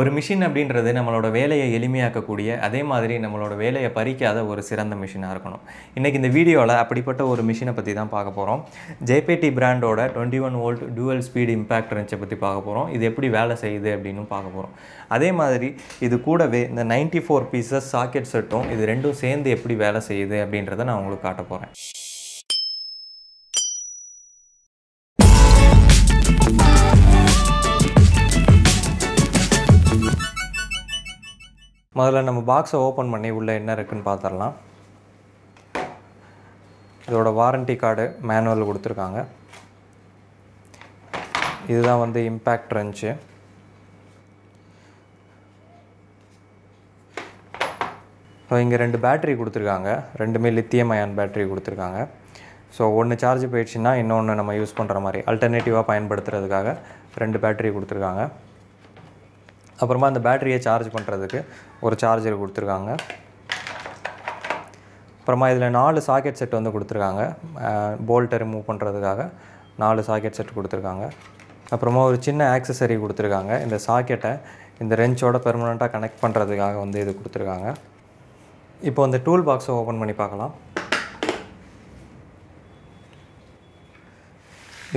ஒரு மிஷின் அப்படின்றது நம்மளோட வேலையை எளிமையாக்கக்கூடிய அதே மாதிரி நம்மளோட வேலையை பறிக்காத ஒரு சிறந்த மிஷினாக இருக்கணும் இன்றைக்கி இந்த வீடியோவில் அப்படிப்பட்ட ஒரு மிஷினை பற்றி தான் பார்க்க போகிறோம் ஜேபேடி பிராண்டோட twenty one volt dual speed impact ரெஞ்சை பற்றி பார்க்க போகிறோம் இது எப்படி வேலை செய்யுது அப்படின்னு பார்க்க போகிறோம் அதே மாதிரி இது கூடவே இந்த நைன்ட்டி ஃபோர் பீசஸ் சாக்கெட் செட்டும் இது ரெண்டும் சேர்ந்து எப்படி வேலை செய்யுது அப்படின்றத நான் உங்களுக்கு காட்ட போகிறேன் முதல்ல நம்ம பாக்ஸை ஓப்பன் பண்ணி உள்ளே என்ன இருக்குதுன்னு பார்த்துடலாம் இதோட வாரண்ட்டி கார்டு மேனுவல் கொடுத்துருக்காங்க இதுதான் வந்து இம்பேக்ட் ரெஞ்சு ஸோ இங்கே ரெண்டு பேட்ரி கொடுத்துருக்காங்க ரெண்டுமே லித்தியம் அயான் பேட்டரி கொடுத்துருக்காங்க ஸோ ஒன்று சார்ஜ் போயிடுச்சுன்னா இன்னொன்று நம்ம யூஸ் பண்ணுற மாதிரி அல்டர்னேட்டிவாக பயன்படுத்துறதுக்காக ரெண்டு பேட்ரி கொடுத்துருக்காங்க அப்புறமா அந்த பேட்டரியை சார்ஜ் பண்ணுறதுக்கு ஒரு சார்ஜர் கொடுத்துருக்காங்க அப்புறமா இதில் நாலு சாக்கெட் செட் வந்து கொடுத்துருக்காங்க போல்ட்டை ரிமூவ் பண்ணுறதுக்காக நாலு சாக்கெட் செட் கொடுத்துருக்காங்க அப்புறமா ஒரு சின்ன ஆக்சசரி கொடுத்துருக்காங்க இந்த சாக்கெட்டை இந்த ரெஞ்சோட பெர்மனெண்ட்டாக கனெக்ட் பண்ணுறதுக்காக வந்து இது கொடுத்துருக்காங்க இப்போ அந்த டூல் பாக்ஸை ஓப்பன் பண்ணி பார்க்கலாம்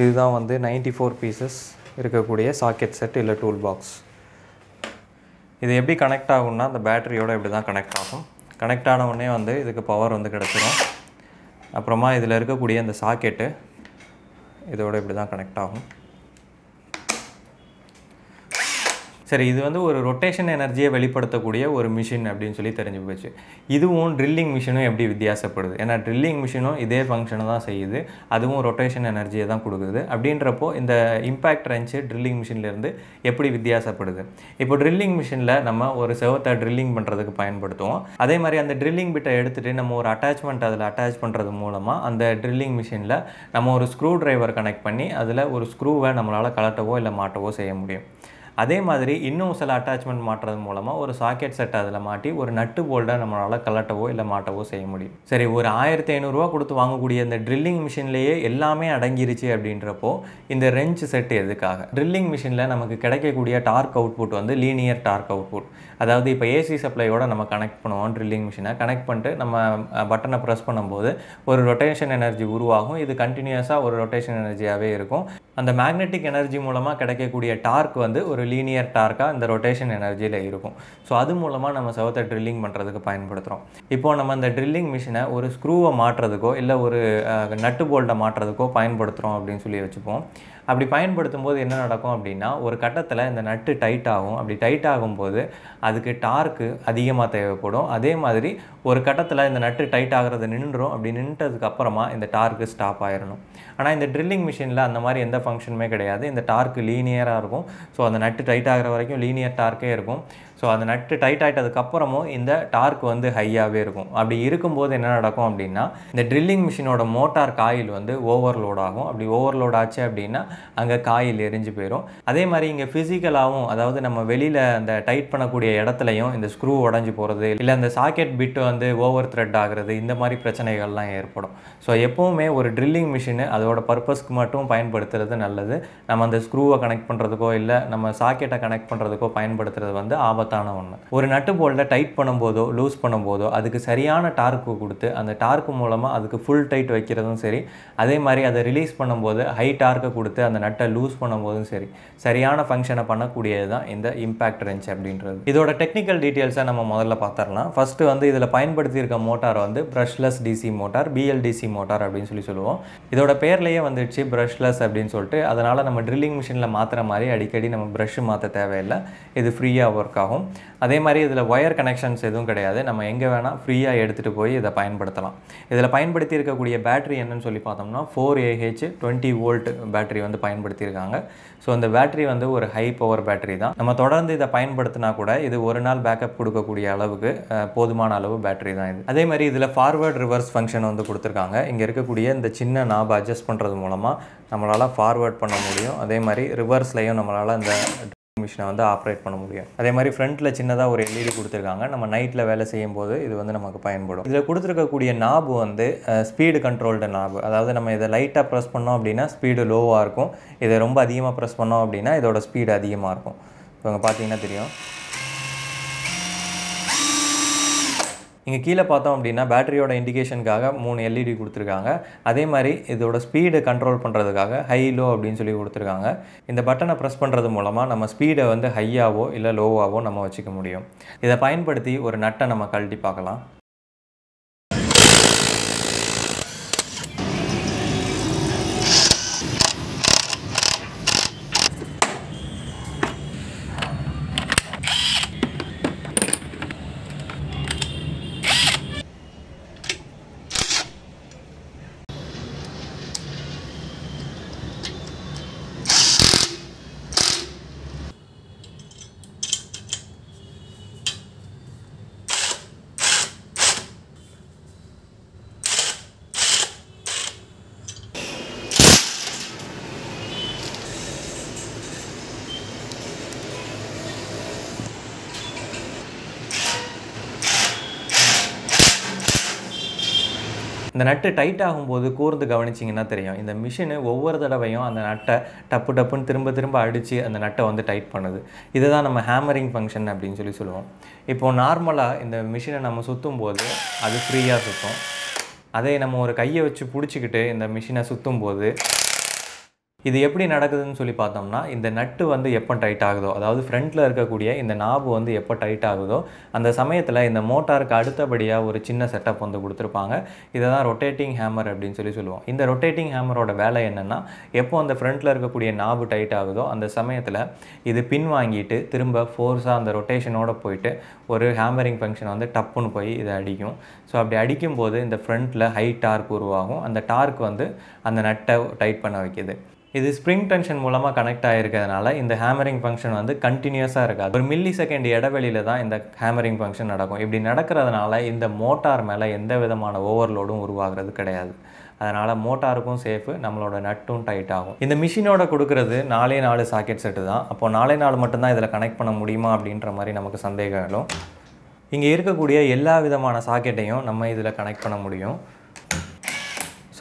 இதுதான் வந்து நைன்டி ஃபோர் பீசஸ் இருக்கக்கூடிய சாக்கெட் செட் இல்லை டூல் பாக்ஸ் இது எப்படி கனெக்ட் ஆகும்னா அந்த பேட்டரியோடு இப்படி தான் கனெக்ட் ஆகும் கனெக்ட் ஆன உடனே வந்து இதுக்கு பவர் வந்து கிடச்சிரும் அப்புறமா இதில் இருக்கக்கூடிய அந்த சாக்கெட்டு இதோடு இப்படி தான் கனெக்ட் ஆகும் சரி இது வந்து ஒரு ரொட்டேஷன் எனர்ஜியை வெளிப்படுத்தக்கூடிய ஒரு மிஷின் அப்படின்னு சொல்லி தெரிஞ்சு போச்சு இதுவும் ட்ரில்லிங் மிஷினும் எப்படி வித்தியாசப்படுது ஏன்னா ட்ரில்லிங் மிஷினும் இதே ஃபங்க்ஷனை தான் செய்யுது அதுவும் ரொட்டேஷன் எனர்ஜியை தான் கொடுக்குது அப்படின்றப்போ இந்த இம்பேக்ட் ரெஞ்சு ட்ரில்லிங் மிஷின்லேருந்து எப்படி வித்தியாசப்படுது இப்போ ட்ரில்லிங் மிஷினில் நம்ம ஒரு செவத்தை ட்ரில்லிங் பண்ணுறதுக்கு பயன்படுத்துவோம் அதே மாதிரி அந்த ட்ரில்லிங் பிட்டை எடுத்துகிட்டு நம்ம ஒரு அட்டாச்மெண்ட் அதில் அட்டாச் பண்ணுறது மூலமாக அந்த ட்ரில்லிங் மிஷினில் நம்ம ஒரு ஸ்க்ரூ ட்ரைவர் கனெக்ட் பண்ணி அதில் ஒரு ஸ்க்ரூவை நம்மளால் கலட்டவோ இல்லை மாட்டவோ செய்ய முடியும் அதே மாதிரி இன்னும் சில அட்டாச்மெண்ட் மாட்டுறது மூலமாக ஒரு சாக்கெட் செட் அதில் மாட்டி ஒரு நட்டு போல்டை நம்மளால் கலட்டவோ இல்லை மாட்டவோ செய்ய முடியும் சரி ஒரு ஆயிரத்தி ஐநூறுரூவா கொடுத்து வாங்கக்கூடிய இந்த ட்ரில்லிங் மிஷின்லேயே எல்லாமே அடங்கிருச்சு அப்படின்றப்போ இந்த ரெஞ்ச் செட் எதுக்காக ட்ரில்லிங் மிஷினில் நமக்கு கிடைக்கக்கூடிய டார்க் அவுட்புட் வந்து லீனியர் டார்க் அவுட்புட் அதாவது இப்போ ஏசி சப்ளையோட நம்ம கனெக்ட் பண்ணுவோம் ட்ரில்லிங் மிஷினை கனெக்ட் பண்ணிட்டு நம்ம பட்டனை ப்ரெஸ் பண்ணும்போது ஒரு ரொட்டேஷன் எனர்ஜி உருவாகும் இது கண்டினியூஸாக ஒரு ரொட்டேஷன் எனர்ஜியாகவே இருக்கும் அந்த மேக்னெட்டிக் எனர்ஜி மூலமாக கிடைக்கக்கூடிய டார்க் வந்து ஒரு லீனியர் டார்க்காக இந்த ரொட்டேஷன் எனர்ஜியில் இருக்கும் ஸோ அது மூலமாக நம்ம சவுத்தை ட்ரில்லிங் பண்ணுறதுக்கு பயன்படுத்துகிறோம் இப்போது நம்ம அந்த ட்ரில்லிங் மிஷினை ஒரு ஸ்க்ரூவை மாற்றுறதுக்கோ இல்லை ஒரு நட்டு போல்ட்டை மாற்றுறதுக்கோ பயன்படுத்துகிறோம் அப்படின்னு சொல்லி வச்சுப்போம் அப்படி பயன்படுத்தும் போது என்ன நடக்கும் அப்படின்னா ஒரு கட்டத்தில் இந்த நட்டு டைட் ஆகும் அப்படி டைட் ஆகும்போது அதுக்கு டார்க்கு அதிகமாக தேவைப்படும் அதே மாதிரி ஒரு கட்டத்தில் இந்த நட்டு டைட் ஆகிறது நின்றுடும் அப்படி நின்றுட்டதுக்கு அப்புறமா இந்த டார்க்கு ஸ்டாப் ஆயிடணும் ஆனால் இந்த ட்ரில்லிங் மிஷினில் அந்த மாதிரி எந்த ஃபங்க்ஷனுமே கிடையாது இந்த டார்க் லீனியராக இருக்கும் ஸோ அந்த நட்டு டைட் ஆகிற வரைக்கும் லீனியர் டார்க்கே இருக்கும் ஸோ அந்த நட்டு டைட் ஆகிட்டதுக்கப்புறமும் இந்த டார்க் வந்து ஹையாகவே இருக்கும் அப்படி இருக்கும்போது என்ன நடக்கும் அப்படின்னா இந்த ட்ரில்லிங் மிஷினோட மோட்டார் காயில் வந்து ஓவர்லோட் ஆகும் அப்படி ஓவர்லோட் ஆச்சு அப்படின்னா அங்கே காயில் எரிஞ்சு போயிடும் அதே மாதிரி இங்கே ஃபிசிக்கலாகவும் அதாவது நம்ம வெளியில் அந்த டைட் பண்ணக்கூடிய இடத்துலையும் இந்த ஸ்க்ரூ உடஞ்சி போகிறது இல்லை அந்த சாக்கெட் பிட்டு வந்து ஓவர் த்ரெட் ஆகிறது இந்த மாதிரி பிரச்சனைகள்லாம் ஏற்படும் ஸோ எப்போவுமே ஒரு ட்ரில்லிங் மிஷின் அதோட பர்பஸ்க்கு மட்டும் பயன்படுத்துறது நல்லது நம்ம அந்த ஸ்க்ரூவை கனெக்ட் பண்ணுறதுக்கோ இல்லை நம்ம சாக்கெட்டை கனெக்ட் பண்ணுறதுக்கோ பயன்படுத்துறது வந்து ஆபத்து ஆபத்தான ஒன்று ஒரு நட்டு போல்ட்டை டைட் பண்ணும்போதோ லூஸ் பண்ணும்போதோ அதுக்கு சரியான டார்க்கு கொடுத்து அந்த டார்க்கு மூலமாக அதுக்கு ஃபுல் டைட் வைக்கிறதும் சரி அதே மாதிரி அதை ரிலீஸ் பண்ணும்போது ஹை டார்க்கை கொடுத்து அந்த நட்டை லூஸ் பண்ணும்போதும் சரி சரியான ஃபங்க்ஷனை பண்ணக்கூடியது தான் இந்த இம்பேக்ட் ரெஞ்ச் அப்படின்றது இதோட டெக்னிக்கல் டீட்டெயில்ஸை நம்ம முதல்ல பார்த்துடலாம் ஃபஸ்ட்டு வந்து இதில் பயன்படுத்தியிருக்க மோட்டார் வந்து brushless DC motor BLDC motor அப்படின்னு சொல்லி சொல்லுவோம் இதோட பேர்லேயே வந்துடுச்சு ப்ரஷ்லெஸ் அப்படின்னு சொல்லிட்டு அதனால் நம்ம ட்ரில்லிங் மிஷினில் மாற்றுற மாதிரி அடிக்கடி நம்ம ப்ரஷ் மாற்ற தேவையில்லை இது ஃப்ரீயாக ஒர்க் ஆகும் வரும் அதே மாதிரி இதில் ஒயர் கனெக்ஷன்ஸ் எதுவும் கிடையாது நம்ம எங்கே வேணால் ஃப்ரீயாக எடுத்துகிட்டு போய் இதை பயன்படுத்தலாம் இதில் பயன்படுத்தி இருக்கக்கூடிய பேட்டரி என்னன்னு சொல்லி பார்த்தோம்னா four Ah twenty volt battery வந்து பயன்படுத்தியிருக்காங்க ஸோ அந்த பேட்டரி வந்து ஒரு ஹை பவர் பேட்டரி தான் நம்ம தொடர்ந்து இதை பயன்படுத்தினா கூட இது ஒரு நாள் பேக்கப் கொடுக்கக்கூடிய அளவுக்கு போதுமான அளவு பேட்டரி தான் இது அதே மாதிரி இதில் ஃபார்வேர்ட் ரிவர்ஸ் ஃபங்க்ஷன் வந்து கொடுத்துருக்காங்க இங்கே இருக்கக்கூடிய இந்த சின்ன நாபை அட்ஜஸ்ட் பண்ணுறது மூலமாக நம்மளால் ஃபார்வேர்ட் பண்ண முடியும் அதே மாதிரி ரிவர்ஸ்லையும் நம்மளால் இந்த மிஷினை வந்து ஆப்ரேட் பண்ண முடியும் அதே மாதிரி ஃப்ரண்ட்டில் சின்னதாக ஒரு எல்இடி கொடுத்துருக்காங்க நம்ம நைட்டில் வேலை செய்யும் போது இது வந்து நமக்கு பயன்படும் இதில் கொடுத்துருக்கக்கூடிய நாபு வந்து ஸ்பீடு கண்ட்ரோல்டு நாபு அதாவது நம்ம இதை லைட்டாக ப்ரெஸ் பண்ணோம் அப்படின்னா ஸ்பீடு லோவாக இருக்கும் இதை ரொம்ப அதிகமாக ப்ரெஸ் பண்ணோம் அப்படின்னா இதோட ஸ்பீடு அதிகமாக இருக்கும் இப்போ பார்த்தீங்கன்னா தெரியும் இங்கே கீழே பார்த்தோம் அப்படின்னா பேட்டரியோட இண்டிகேஷனுக்காக மூணு எல்இடி e கொடுத்துருக்காங்க அதே மாதிரி இதோட ஸ்பீடு கண்ட்ரோல் பண்ணுறதுக்காக ஹை லோ அப்படின்னு சொல்லி கொடுத்துருக்காங்க இந்த பட்டனை ப்ரெஸ் பண்ணுறது மூலமாக நம்ம ஸ்பீடை வந்து ஹையாவோ இல்லை லோவாகவோ நம்ம வச்சுக்க முடியும் இதை பயன்படுத்தி ஒரு நட்டை நம்ம கழட்டி பார்க்கலாம் இந்த நட்டு டைட் ஆகும்போது கூர்ந்து கவனிச்சிங்கன்னா தெரியும் இந்த மிஷினு ஒவ்வொரு தடவையும் அந்த நட்டை டப்பு டப்புன்னு திரும்ப திரும்ப அடித்து அந்த நட்டை வந்து டைட் பண்ணுது இதுதான் நம்ம ஹேமரிங் ஃபங்க்ஷன் அப்படின்னு சொல்லி சொல்லுவோம் இப்போது நார்மலாக இந்த மிஷினை நம்ம சுற்றும் போது அது ஃப்ரீயாக சுற்றும் அதே நம்ம ஒரு கையை வச்சு பிடிச்சிக்கிட்டு இந்த மிஷினை சுற்றும் போது இது எப்படி நடக்குதுன்னு சொல்லி பார்த்தோம்னா இந்த நட்டு வந்து எப்போ டைட் ஆகுதோ அதாவது ஃப்ரண்ட்டில் இருக்கக்கூடிய இந்த நாபு வந்து எப்போ டைட் ஆகுதோ அந்த சமயத்தில் இந்த மோட்டாருக்கு அடுத்தபடியாக ஒரு சின்ன செட்டப் வந்து கொடுத்துருப்பாங்க இதை தான் ரொட்டேட்டிங் ஹேமர் அப்படின்னு சொல்லி சொல்லுவோம் இந்த ரொட்டேட்டிங் ஹேமரோட வேலை என்னென்னா எப்போ அந்த ஃப்ரண்ட்டில் இருக்கக்கூடிய நாபு டைட் ஆகுதோ அந்த சமயத்தில் இது பின் வாங்கிட்டு திரும்ப ஃபோர்ஸாக அந்த ரொட்டேஷனோட போயிட்டு ஒரு ஹேமரிங் ஃபங்க்ஷன் வந்து டப்புன்னு போய் இதை அடிக்கும் ஸோ அப்படி அடிக்கும்போது இந்த ஃப்ரண்ட்டில் ஹை டார்க் உருவாகும் அந்த டார்க் வந்து அந்த நட்டை டைட் பண்ண வைக்கிது இது ஸ்ப்ரிங் டென்ஷன் மூலமாக கனெக்ட் ஆகிருக்கிறதுனால இந்த ஹேமரிங் ஃபங்க்ஷன் வந்து கண்டினியூஸாக இருக்காது ஒரு மில்லி செகண்ட் இடைவெளியில் தான் இந்த ஹேமரிங் ஃபங்க்ஷன் நடக்கும் இப்படி நடக்கிறதுனால இந்த மோட்டார் மேலே எந்த விதமான ஓவர்லோடும் உருவாகிறது கிடையாது அதனால் மோட்டாருக்கும் சேஃபு நம்மளோட நட்டும் டைட் ஆகும் இந்த மிஷினோட கொடுக்குறது நாலே நாலு சாக்கெட் செட்டு தான் அப்போது நாலே நாலு மட்டும்தான் இதில் கனெக்ட் பண்ண முடியுமா அப்படின்ற மாதிரி நமக்கு சந்தேகம் இங்கே இருக்கக்கூடிய எல்லா விதமான சாக்கெட்டையும் நம்ம இதில் கனெக்ட் பண்ண முடியும்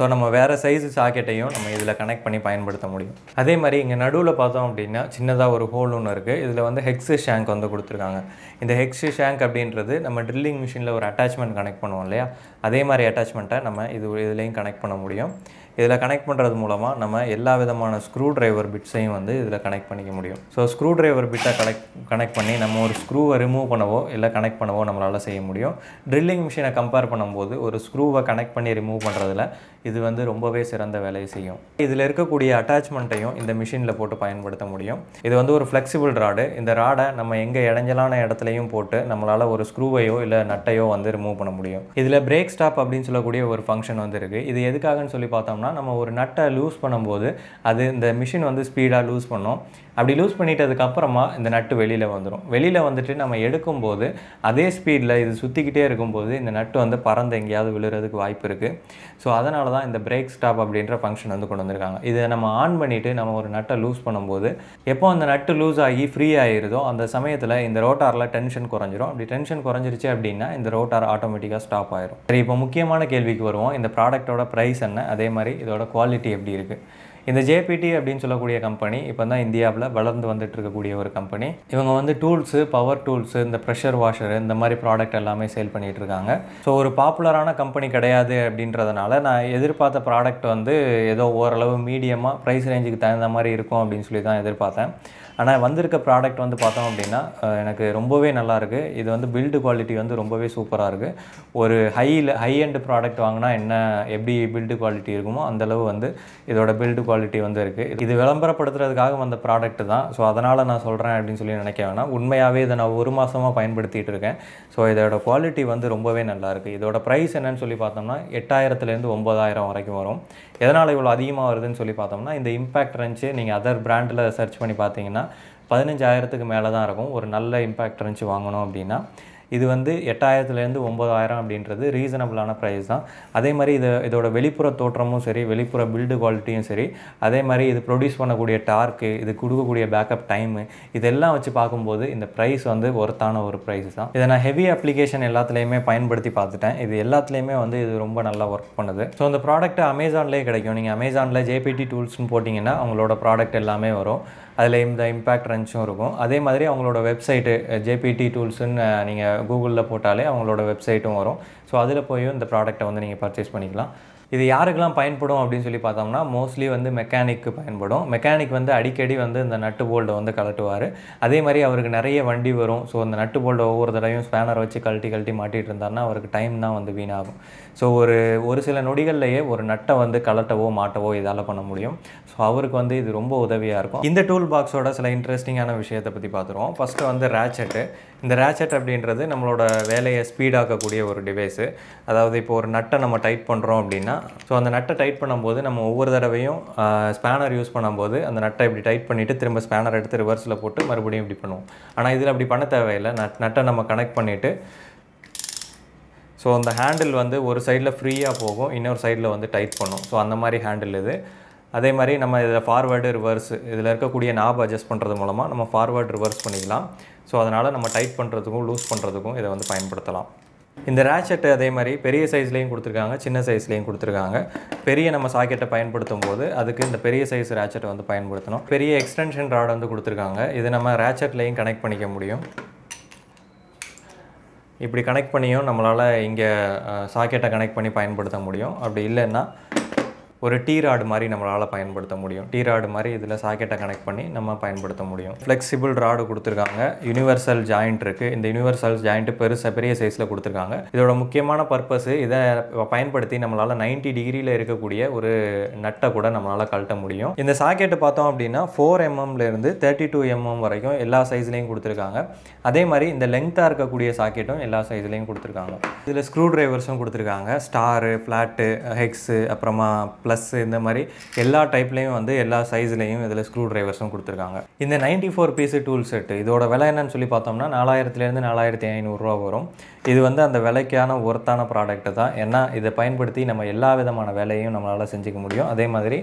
ஸோ நம்ம வேறு சைஸு சாக்கெட்டையும் நம்ம இதில் கனெக்ட் பண்ணி பயன்படுத்த முடியும் அதே மாதிரி இங்கே நடுவில் பார்த்தோம் அப்படின்னா சின்னதாக ஒரு ஹோல் ஒன்று இருக்குது இதில் வந்து ஹெக்ஸு ஷேங்க் வந்து கொடுத்துருக்காங்க இந்த ஹெக்ஸு ஷேங்க் அப்படின்றது நம்ம ட்ரில்லிங் மிஷினில் ஒரு அட்டாச்மெண்ட் கனெக்ட் பண்ணுவோம் இல்லையா அதே மாதிரி அட்டாச்மெண்ட்டை நம்ம இது இதுலேயும் கனெக்ட் பண்ண முடியும் இதில் கனெக்ட் பண்ணுறது மூலமாக நம்ம எல்லா விதமான ஸ்க்ரூ ட்ரைவர் பிட்ஸையும் வந்து இதில் கனெக்ட் பண்ணிக்க முடியும் ஸோ ஸ்க்ரூ ட்ரைவர் பிட்டை கனெக்ட் கனெக்ட் பண்ணி நம்ம ஒரு ஸ்க்ரூவை ரிமூவ் பண்ணவோ இல்லை கனெக்ட் பண்ணவோ நம்மளால் செய்ய முடியும் ட்ரில்லிங் மிஷினை கம்பேர் பண்ணும்போது ஒரு ஸ்க்ரூவை கனெக்ட் பண்ணி ரிமூவ் பண்ணுறதுல இது வந்து ரொம்பவே சிறந்த வேலையை செய்யும் இதில் இருக்கக்கூடிய அட்டாச்மெண்ட்டையும் இந்த மிஷினில் போட்டு பயன்படுத்த முடியும் இது வந்து ஒரு ஃப்ளெக்சிபிள் ராடு இந்த ராடை நம்ம எங்கே இடைஞ்சலான இடத்துலையும் போட்டு நம்மளால் ஒரு ஸ்க்ரூவையோ இல்லை நட்டையோ வந்து ரிமூவ் பண்ண முடியும் இதில் பிரேக் ஸ்டாப் அப்படின்னு சொல்லக்கூடிய ஒரு ஃபங்க்ஷன் வந்து இருக்குது இது எதுக்காகன்னு சொல்லி பார்த்தோம்னா நம்ம ஒரு நட்டை லூஸ் பண்ணும்போது அது இந்த மிஷின் வந்து ஸ்பீடாக லூஸ் பண்ணோம் அப்படி லூஸ் பண்ணிட்டதுக்கப்புறமா இந்த நட்டு வெளியில் வந்துடும் வெளியில் வந்துட்டு நம்ம எடுக்கும்போது அதே ஸ்பீடில் இது சுற்றிக்கிட்டே இருக்கும்போது இந்த நட்டு வந்து பறந்து எங்கேயாவது விழுறதுக்கு வாய்ப்பு இருக்குது ஸோ அதனால தான் இந்த பிரேக் ஸ்டாப் அப்படின்ற ஃபங்க்ஷன் வந்து கொண்டு வந்திருக்காங்க இதை நம்ம ஆன் பண்ணிவிட்டு நம்ம ஒரு நட்டை லூஸ் பண்ணும்போது எப்போ அந்த நட்டு லூஸ் ஆகி ஃப்ரீ ஆகிருதோ அந்த சமயத்தில் இந்த ரோட்டாரில் டென்ஷன் குறைஞ்சிரும் அப்படி டென்ஷன் குறைஞ்சிருச்சு அப்படின்னா இந்த ரோட்டார் ஆட்டோமேட்டிக்காக ஸ்டாப் ஆயிரும் சரி இப்போ முக்கியமான கேள்விக்கு வருவோம் இந்த ப்ராடக்டோட ப்ரைஸ் என்ன அதே மாதிரி மாதிரி இதோட குவாலிட்டி எப்படி இருக்குது இந்த ஜேபிடி அப்படின்னு சொல்லக்கூடிய கம்பெனி இப்போ தான் இந்தியாவில் வளர்ந்து வந்துட்டு இருக்கக்கூடிய ஒரு கம்பெனி இவங்க வந்து டூல்ஸு பவர் டூல்ஸு இந்த ப்ரெஷர் வாஷரு இந்த மாதிரி ப்ராடக்ட் எல்லாமே சேல் பண்ணிகிட்டு இருக்காங்க ஸோ ஒரு பாப்புலரான கம்பெனி கிடையாது அப்படின்றதுனால நான் எதிர்பார்த்த ப்ராடக்ட் வந்து ஏதோ ஓரளவு மீடியமாக ப்ரைஸ் ரேஞ்சுக்கு தகுந்த மாதிரி இருக்கும் அப்படின்னு சொல்லி தான் எதிர்பார்த்தேன் ஆனால் வந்திருக்க ப்ராடக்ட் வந்து பார்த்தோம் அப்படின்னா எனக்கு ரொம்பவே நல்லாயிருக்கு இது வந்து பில்டு குவாலிட்டி வந்து ரொம்பவே சூப்பராக இருக்குது ஒரு ஹையில் ஹை அண்ட் ப்ராடக்ட் வாங்கினா என்ன எப்படி பில்டு குவாலிட்டி இருக்குமோ அந்தளவு வந்து இதோட பில்டு குவாலிட்டி வந்து இருக்குது இது விளம்பரப்படுத்துறதுக்காக வந்த ப்ராடக்ட் தான் ஸோ அதனால் நான் சொல்கிறேன் அப்படின்னு சொல்லி நினைக்க வேணாம் உண்மையாகவே இதை நான் ஒரு மாதமாக பயன்படுத்திகிட்டு இருக்கேன் ஸோ இதோட குவாலிட்டி வந்து ரொம்பவே நல்லாயிருக்கு இதோட ப்ரைஸ் என்னன்னு சொல்லி பார்த்தோம்னா எட்டாயிரத்துலேருந்து ஒம்பதாயிரம் வரைக்கும் வரும் எதனால் இவ்வளோ அதிகமாக வருதுன்னு சொல்லி பார்த்தோம்னா இந்த இம்பேக்ட் ரஞ்சு நீங்கள் அதர் பிராண்டில் சர்ச் பண்ணி பார்த்தீங்கன்னா பதினஞ்சாயிரத்துக்கு மேலே தான் இருக்கும் ஒரு நல்ல இம்பேக்ட் ரஞ்சு வாங்கணும் அப்படின்னா இது வந்து எட்டாயிரத்துலேருந்து ஒம்பதாயிரம் அப்படின்றது ரீசனபிளான ப்ரைஸ் தான் அதே மாதிரி இது இதோட வெளிப்புற தோற்றமும் சரி வெளிப்புற பில்டு குவாலிட்டியும் சரி அதே மாதிரி இது ப்ரொடியூஸ் பண்ணக்கூடிய டார்க்கு இது கொடுக்கக்கூடிய பேக்கப் டைமு இதெல்லாம் வச்சு பார்க்கும்போது இந்த ப்ரைஸ் வந்து ஒருத்தான ஒரு ப்ரைஸ் தான் இதை நான் ஹெவி அப்ளிகேஷன் எல்லாத்துலேயுமே பயன்படுத்தி பார்த்துட்டேன் இது எல்லாத்துலேயுமே வந்து இது ரொம்ப நல்லா ஒர்க் பண்ணுது ஸோ இந்த ப்ராடக்ட் அமேசான்லேயே கிடைக்கும் நீங்கள் அமேசானில் ஜேபிடி டூல்ஸ்னு போட்டிங்கன்னா அவங்களோட ப்ராடக்ட் எல்லாமே வரும் அதில் இந்த இம்பேக்ட் ரன்ச்சும் இருக்கும் அதே மாதிரி அவங்களோட வெப்சைட்டு ஜேபிடி டூல்ஸுன்னு நீங்கள் கூகுளில் போட்டாலே அவங்களோட வெப்சைட்டும் வரும் ஸோ அதில் போய் இந்த ப்ராடக்ட்டை வந்து நீங்கள் பர்ச்சேஸ் பண்ணிக்கலாம் இது யாருக்கெல்லாம் பயன்படும் அப்படின்னு சொல்லி பார்த்தோம்னா மோஸ்ட்லி வந்து மெக்கானிக்கு பயன்படும் மெக்கானிக் வந்து அடிக்கடி வந்து இந்த நட்டு போல்டை வந்து கலட்டுவார் அதே மாதிரி அவருக்கு நிறைய வண்டி வரும் ஸோ அந்த நட்டு போல்டை ஒவ்வொரு தடவையும் ஸ்பேனரை வச்சு கழட்டி கழட்டி மாட்டிகிட்டு இருந்தாருன்னா அவருக்கு டைம் தான் வந்து வீணாகும் ஸோ ஒரு ஒரு சில நொடிகள்லேயே ஒரு நட்டை வந்து கலட்டவோ மாட்டவோ இதால் பண்ண முடியும் ஸோ அவருக்கு வந்து இது ரொம்ப உதவியாக இருக்கும் இந்த டூல் பாக்ஸோட சில இன்ட்ரெஸ்டிங்கான விஷயத்தை பற்றி பார்த்துருவோம் ஃபஸ்ட்டு வந்து ரேச்சட்டு இந்த ரேச்சட் அப்படின்றது நம்மளோட வேலையை ஸ்பீடாக்கக்கூடிய ஒரு டிவைஸு அதாவது இப்போ ஒரு நட்டை நம்ம டைட் பண்ணுறோம் அப்படின்னா ஸோ அந்த நட்டை டைட் பண்ணும்போது நம்ம ஒவ்வொரு தடவையும் ஸ்பேனர் யூஸ் பண்ணும்போது அந்த நட்டை இப்படி டைட் பண்ணிவிட்டு திரும்ப ஸ்பேனர் எடுத்து ரிவர்ஸில் போட்டு மறுபடியும் இப்படி பண்ணுவோம் ஆனால் இதில் அப்படி பண்ண தேவையில்லை நட் நட்டை நம்ம கனெக்ட் பண்ணிவிட்டு ஸோ அந்த ஹேண்டில் வந்து ஒரு சைடில் ஃப்ரீயாக போகும் இன்னொரு சைடில் வந்து டைட் பண்ணும் ஸோ அந்த மாதிரி ஹேண்டில் இது அதே மாதிரி நம்ம இதில் ஃபார்வேர்டு ரிவர்ஸ் இதில் இருக்கக்கூடிய நாப் அட்ஜஸ்ட் பண்ணுறது மூலமாக நம்ம ஃபார்வேர்டு ரிவர்ஸ் பண்ணிக்கலாம் ஸோ அதனால் நம்ம டைட் பண்ணுறதுக்கும் லூஸ் பண்ணுறதுக்கும் இதை வந்து பயன்படுத்தலாம் இந்த ரேஷெட்டு அதே மாதிரி பெரிய சைஸ்லேயும் கொடுத்துருக்காங்க சின்ன சைஸ்லேயும் கொடுத்துருக்காங்க பெரிய நம்ம சாக்கெட்டை பயன்படுத்தும் போது அதுக்கு இந்த பெரிய சைஸ் ரேச்செட்டை வந்து பயன்படுத்தணும் பெரிய எக்ஸ்டென்ஷன் ராட் வந்து கொடுத்துருக்காங்க இது நம்ம ரேச்செட்லேயும் கனெக்ட் பண்ணிக்க முடியும் இப்படி கனெக்ட் பண்ணியும் நம்மளால் இங்கே சாக்கெட்டை கனெக்ட் பண்ணி பயன்படுத்த முடியும் அப்படி இல்லைன்னா ஒரு டீ ராடு மாதிரி நம்மளால் பயன்படுத்த முடியும் டீ ராடு மாதிரி இதில் சாக்கெட்டை கனெக்ட் பண்ணி நம்ம பயன்படுத்த முடியும் ஃப்ளெக்சிபிள் ராடு கொடுத்துருக்காங்க யூனிவர்சல் ஜாயிண்ட் இருக்குது இந்த யூனிவர்சல் ஜாயிண்ட்டு பெருசாக பெரிய சைஸில் கொடுத்துருக்காங்க இதோட முக்கியமான பர்பஸ் இதை பயன்படுத்தி நம்மளால் நைன்டி டிகிரியில் இருக்கக்கூடிய ஒரு நட்டை கூட நம்மளால் கழட்ட முடியும் இந்த சாக்கெட்டு பார்த்தோம் அப்படின்னா ஃபோர் எம்எம்லேருந்து தேர்ட்டி டூ எம்எம் வரைக்கும் எல்லா சைஸ்லேயும் கொடுத்துருக்காங்க அதே மாதிரி இந்த லெங்க்த்தாக இருக்கக்கூடிய சாக்கெட்டும் எல்லா சைஸ்லேயும் கொடுத்துருக்காங்க இதில் ஸ்க்ரூ ட்ரைவர்ஸும் கொடுத்துருக்காங்க ஸ்டாரு ஃப்ளாட்டு ஹெக்ஸு அப்புறமா ப்ளஸ்ஸு இந்த மாதிரி எல்லா டைப்லேயும் வந்து எல்லா சைஸ்லேயும் இதில் ஸ்க்ரூ ட்ரைவர்ஸும் கொடுத்துருக்காங்க இந்த ninety four piece tool set இதோட விலை என்னன்னு சொல்லி பார்த்தோம்னா நாலாயிரத்துலேருந்து நாலாயிரத்தி ஐநூறுரூவா வரும் இது வந்து அந்த விலைக்கான ஒர்த்தான ப்ராடக்ட்டு தான் ஏன்னா இதை பயன்படுத்தி நம்ம எல்லா விதமான வேலையும் நம்மளால் செஞ்சுக்க முடியும் அதே மாதிரி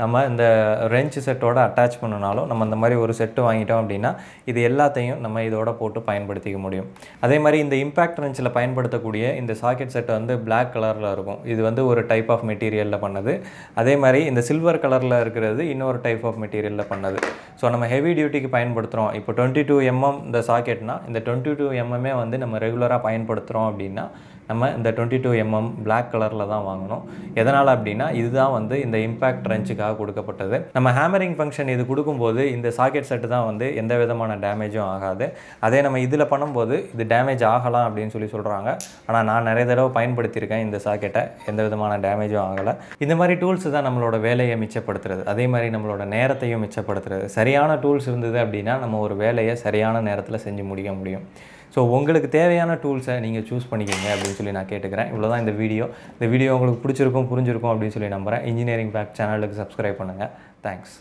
நம்ம இந்த ரெஞ்ச் செட்டோட அட்டாச் பண்ணினாலும் நம்ம இந்த மாதிரி ஒரு செட்டு வாங்கிட்டோம் அப்படின்னா இது எல்லாத்தையும் நம்ம இதோட போட்டு பயன்படுத்திக்க முடியும் அதே மாதிரி இந்த இம்பேக்ட் ரெஞ்சில் பயன்படுத்தக்கூடிய இந்த சாக்கெட் செட்டு வந்து பிளாக் கலரில் இருக்கும் இது வந்து ஒரு டைப் ஆஃப் மெட்டீரியலில் பண்ணது அதே மாதிரி இந்த சில்வர் கலரில் இருக்கிறது இன்னொரு டைப் ஆஃப் மெட்டீரியலில் பண்ணது ஸோ நம்ம ஹெவி டியூட்டிக்கு பயன்படுத்துகிறோம் இப்போ டுவெண்ட்டி டூ எம்எம் இந்த சாக்கெட்னா இந்த டுவெண்ட்டி டூ எம்எம்மே வந்து நம்ம ரெகுலராக பயன்படுத்துகிறோம் அப்படின்னா நம்ம இந்த டுவெண்ட்டி டூ எம்எம் பிளாக் கலரில் தான் வாங்கணும் எதனால் அப்படின்னா இதுதான் வந்து இந்த இம்பேக்ட் ட்ரெஞ்சுக்காக கொடுக்கப்பட்டது நம்ம ஹேமரிங் ஃபங்க்ஷன் இது கொடுக்கும்போது இந்த சாக்கெட் செட்டு தான் வந்து எந்த விதமான டேமேஜும் ஆகாது அதே நம்ம இதில் பண்ணும்போது இது டேமேஜ் ஆகலாம் அப்படின்னு சொல்லி சொல்கிறாங்க ஆனால் நான் நிறைய தடவை பயன்படுத்தியிருக்கேன் இந்த சாக்கெட்டை எந்த விதமான டேமேஜும் ஆகலை இந்த மாதிரி டூல்ஸ் தான் நம்மளோட வேலையை மிச்சப்படுத்துறது அதே மாதிரி நம்மளோட நேரத்தையும் மிச்சப்படுத்துறது சரியான டூல்ஸ் இருந்தது அப்படின்னா நம்ம ஒரு வேலையை சரியான நேரத்தில் செஞ்சு முடிக்க முடியும் ஸோ உங்களுக்கு தேவையான டூல்ஸை நீங்கள் சூஸ் பண்ணிக்கோங்க அப்படின்னு சொல்லி நான் கேட்டுக்கிறேன் இவ்வளோ தான் இந்த வீடியோ இந்த வீடியோ உங்களுக்கு பிடிச்சிருக்கும் புரிஞ்சிருக்கும் அப்படின்னு சொல்லி நம்புகிறேன் இன்ஜினியரிங் பேக் சேனலுக்கு சப்ஸ்கிரைப் பண்ணுங்கள் தேங்க்ஸ்